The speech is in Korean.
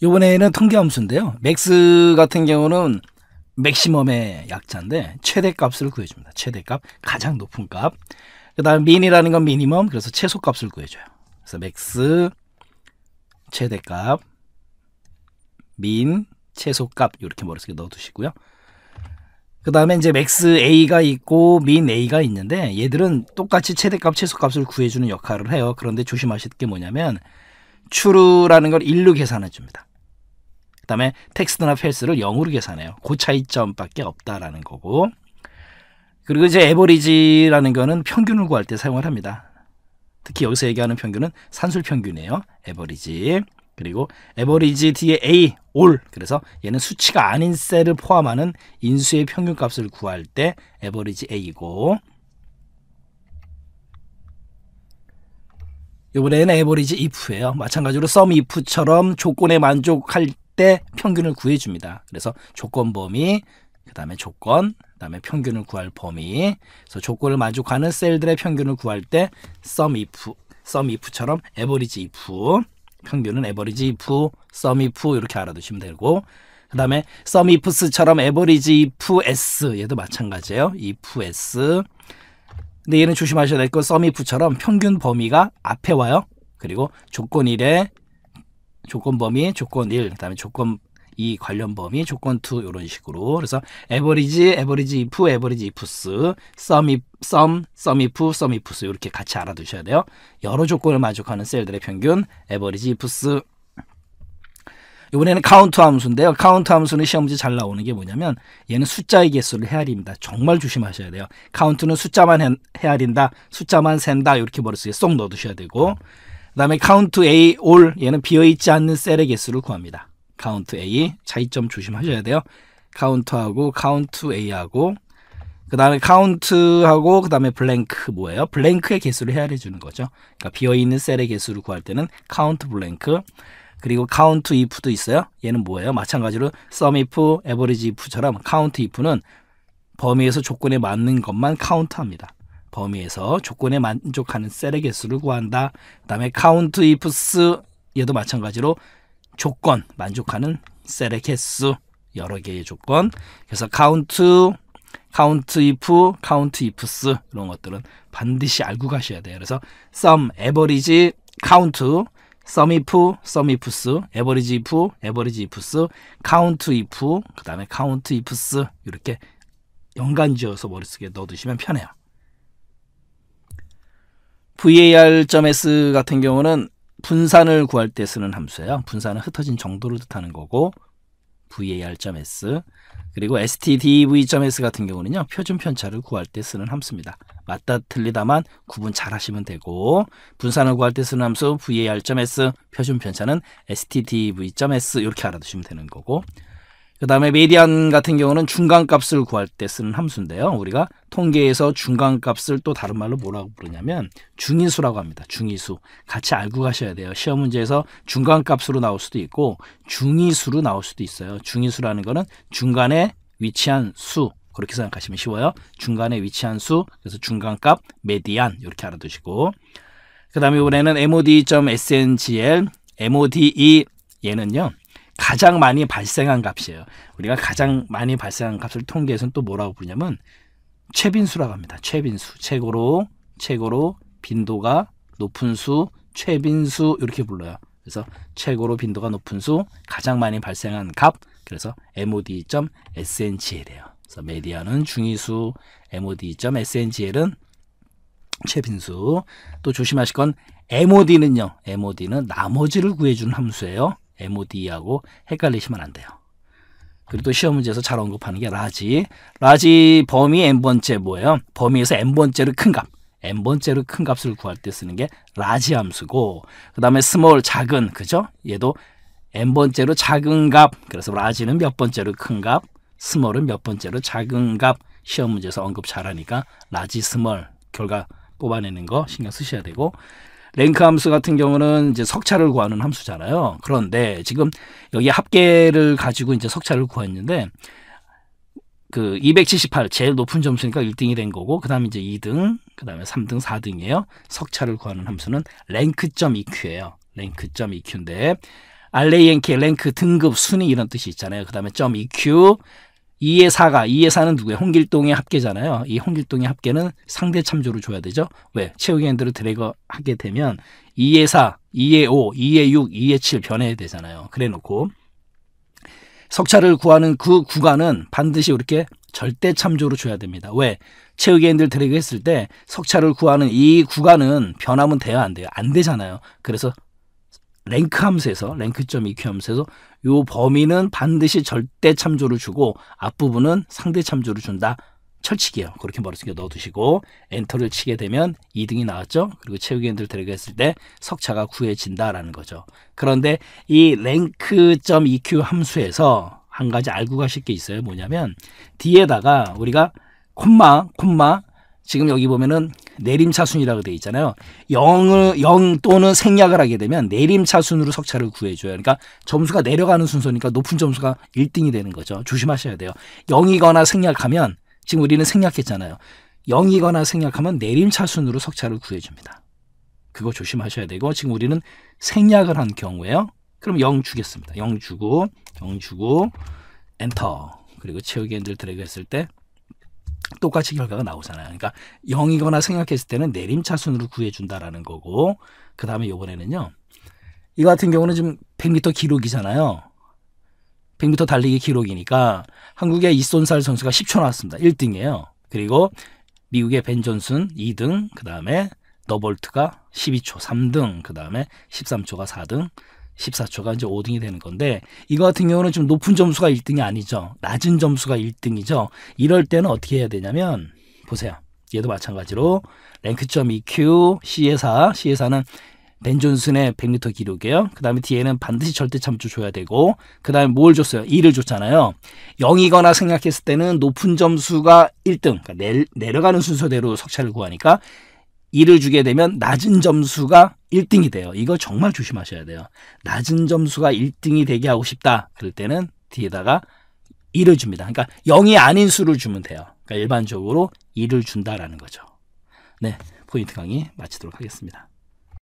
이번에는 통계함수인데요. 맥스 같은 경우는 맥시멈의 약자인데 최대값을 구해줍니다. 최대값, 가장 높은 값. 그 다음 민이라는 건 미니멈, 그래서 최소값을 구해줘요. 그래서 맥스, 최대값, 민, 최소값 이렇게 머릿속에 넣어두시고요. 그 다음에 이제 맥스 A가 있고 민 A가 있는데 얘들은 똑같이 최대값, 최소값을 구해주는 역할을 해요. 그런데 조심하실 게 뭐냐면 추루라는 걸 1로 계산해 줍니다. 그다음에 텍스트나 패스를 0으로 계산해요. 그 차이점밖에 없다라는 거고. 그리고 이제 에버리지라는 거는 평균을 구할 때 사용을 합니다. 특히 여기서 얘기하는 평균은 산술 평균이에요. 에버리지. 그리고 에버리지 뒤에 A, all. 그래서 얘는 수치가 아닌 셀을 포함하는 인수의 평균값을 구할 때 에버리지 A이고 이번에는 에버리지 if예요. 마찬가지로 sum if처럼 조건에 만족할 때때 평균을 구해줍니다. 그래서 조건 범위, 그 다음에 조건, 그 다음에 평균을 구할 범위. 그래서 조건을 만족하는 셀들의 평균을 구할 때 sum if, sum if처럼 average if, 평균은 average if, sum if 이렇게 알아두시면 되고 그 다음에 sum ifs처럼 average if s 얘도 마찬가지예요. if s 근데 얘는 조심하셔야 될거 sum if처럼 평균 범위가 앞에 와요. 그리고 조건 1에 조건 범위 조건 1, 그다음에 조건 2 관련 범위 조건 2 이런 식으로 그래서 에버리지 에버리지 if 에버리지 ifs sum if sum sum if sum ifs 이렇게 같이 알아두셔야 돼요. 여러 조건을 만족하는 셀들의 평균 에버리지 ifs 이번에는 카운트 함수인데요. 카운트 함수는 시험지 잘 나오는 게 뭐냐면 얘는 숫자의 개수를 헤아립니다. 정말 조심하셔야 돼요. 카운트는 숫자만 헤아린다, 숫자만 센다 이렇게 머릿속에 쏙 넣어두셔야 되고 그 다음에 카운트 n t a a 얘는 비어있지 않는 셀의 개수를 구합니다. 카운트 n t a 차이점 조심하셔야 돼요. 카운트하고 카운트 n t a하고 그 다음에 카운트하고그 다음에 블랭크 뭐예요? 블랭크의 개수를 헤아려 주는 거죠. 그러니까 비어있는 셀의 개수를 구할 때는 카운트 블랭크 그리고 카운트 n t if도 있어요. 얘는 뭐예요? 마찬가지로 sum if, average if처럼 카운트 n t if는 범위에서 조건에 맞는 것만 카운트합니다. 범위에서 조건에 만족하는 셀의 개수를 구한다. 그 다음에 카운트 이프스 얘도 마찬가지로 조건 만족하는 셀의 개수 여러 개의 조건 그래서 카운트 카운트 이프 카운트 이프스 이런 것들은 반드시 알고 가셔야 돼요. 그래서 sum, average, count, sum if, sum ifs, average if, average ifs, count if, 그 다음에 count ifs 이렇게 연관지어서 머릿속에 넣어두시면 편해요. var.s 같은 경우는 분산을 구할 때 쓰는 함수예요. 분산은 흩어진 정도를 뜻하는 거고 var.s 그리고 stdv.s 같은 경우는요. 표준 편차를 구할 때 쓰는 함수입니다. 맞다 틀리다만 구분 잘 하시면 되고 분산을 구할 때 쓰는 함수 var.s 표준 편차는 stdv.s 이렇게 알아두시면 되는 거고 그 다음에 메디안 같은 경우는 중간값을 구할 때 쓰는 함수인데요. 우리가 통계에서 중간값을 또 다른 말로 뭐라고 부르냐면 중위수라고 합니다. 중위수. 같이 알고 가셔야 돼요. 시험 문제에서 중간값으로 나올 수도 있고 중위수로 나올 수도 있어요. 중위수라는 거는 중간에 위치한 수. 그렇게 생각하시면 쉬워요. 중간에 위치한 수, 그래서 중간값, 메디안 이렇게 알아두시고 그 다음에 이번에는 mod.sngl, m o d e 얘는요. 가장 많이 발생한 값이에요. 우리가 가장 많이 발생한 값을 통계에서는 또 뭐라고 부르냐면 최빈수라고 합니다. 최빈수. 최고로 최고로 빈도가 높은 수, 최빈수 이렇게 불러요. 그래서 최고로 빈도가 높은 수, 가장 많이 발생한 값. 그래서 m o d s n g l 이에요 그래서 메디아는 중위수, m o d s n g l 은 최빈수. 또 조심하실 건 mod는요. mod는 나머지를 구해주는 함수예요. MOD하고 헷갈리시면 안 돼요. 그리고 또 시험 문제에서 잘 언급하는 게 라지. 라지 범위 n번째 뭐예요? 범위에서 n번째로 큰 값. n번째로 큰 값을 구할 때 쓰는 게 라지 함수고 그 다음에 스몰 작은 그죠? 얘도 n번째로 작은 값 그래서 라지는 몇 번째로 큰 값, 스몰은 몇 번째로 작은 값 시험 문제에서 언급 잘하니까 라지 스몰 결과 뽑아내는 거 신경 쓰셔야 되고 랭크 함수 같은 경우는 이제 석차를 구하는 함수잖아요. 그런데 지금 여기 합계를 가지고 이제 석차를 구했는데 그 278 제일 높은 점수니까 1등이 된 거고 그다음에 이제 2등, 그다음에 3등, 4등이에요. 석차를 구하는 함수는 랭크.eq예요. 랭크.eq인데 RANK 랭크 등급 순위 이런 뜻이 있잖아요. 그다음에 .eq 2의 4가 2의 4는 누구예요? 홍길동의 합계잖아요. 이 홍길동의 합계는 상대 참조로 줘야 되죠. 왜? 최후의핸들을 드래그 하게 되면 2의 4, 2의 5, 2의 6, 2의 7 변해야 되잖아요. 그래 놓고 석차를 구하는 그 구간은 반드시 이렇게 절대 참조로 줘야 됩니다. 왜? 최후의핸들 드래그 했을 때 석차를 구하는 이 구간은 변하면 돼요안 돼요. 안 되잖아요. 그래서 랭크 함수에서 랭크.EQ 점 함수에서 요 범위는 반드시 절대 참조를 주고 앞부분은 상대 참조를 준다. 철칙이에요. 그렇게 머릿속에 넣어두시고 엔터를 치게 되면 2등이 나왔죠. 그리고 체육 기 엔터를 데래그했을때 석차가 구해진다라는 거죠. 그런데 이 랭크.EQ 점 함수에서 한 가지 알고 가실 게 있어요. 뭐냐면 뒤에다가 우리가 콤마 콤마 지금 여기 보면은 내림차순이라고 돼 있잖아요. 0을 0 또는 생략을 하게 되면 내림차순으로 석차를 구해 줘요. 그러니까 점수가 내려가는 순서니까 높은 점수가 1등이 되는 거죠. 조심하셔야 돼요. 0이거나 생략하면 지금 우리는 생략했잖아요. 0이거나 생략하면 내림차순으로 석차를 구해 줍니다. 그거 조심하셔야 되고 지금 우리는 생략을 한 경우에요. 그럼 0 주겠습니다. 0 주고 0 주고 엔터 그리고 채우기 핸들 드래그 했을 때 똑같이 결과가 나오잖아요. 그러니까 0이거나 생각했을 때는 내림차순으로 구해준다라는 거고 그 다음에 요번에는요. 이 같은 경우는 지금 100m 기록이잖아요. 100m 달리기 기록이니까 한국의 이손살 선수가 10초 나왔습니다. 1등이에요. 그리고 미국의 벤 존슨 2등, 그 다음에 너볼트가 12초 3등, 그 다음에 13초가 4등, 14초가 이제 5등이 되는 건데 이거 같은 경우는 좀 높은 점수가 1등이 아니죠. 낮은 점수가 1등이죠. 이럴 때는 어떻게 해야 되냐면 보세요. 얘도 마찬가지로 랭크점 EQ CA4 CA4는 벤 존슨의 100m 기록이에요. 그 다음에 뒤에는 반드시 절대 참조 줘야 되고 그 다음에 뭘 줬어요? 2를 줬잖아요. 0이거나 생각했을 때는 높은 점수가 1등 그러니까 내, 내려가는 순서대로 석차를 구하니까 2를 주게 되면 낮은 점수가 1등이 돼요. 이거 정말 조심하셔야 돼요. 낮은 점수가 1등이 되게 하고 싶다. 그럴 때는 뒤에다가 1을 줍니다. 그러니까 0이 아닌 수를 주면 돼요. 그러니까 일반적으로 2를 준다라는 거죠. 네, 포인트 강의 마치도록 하겠습니다.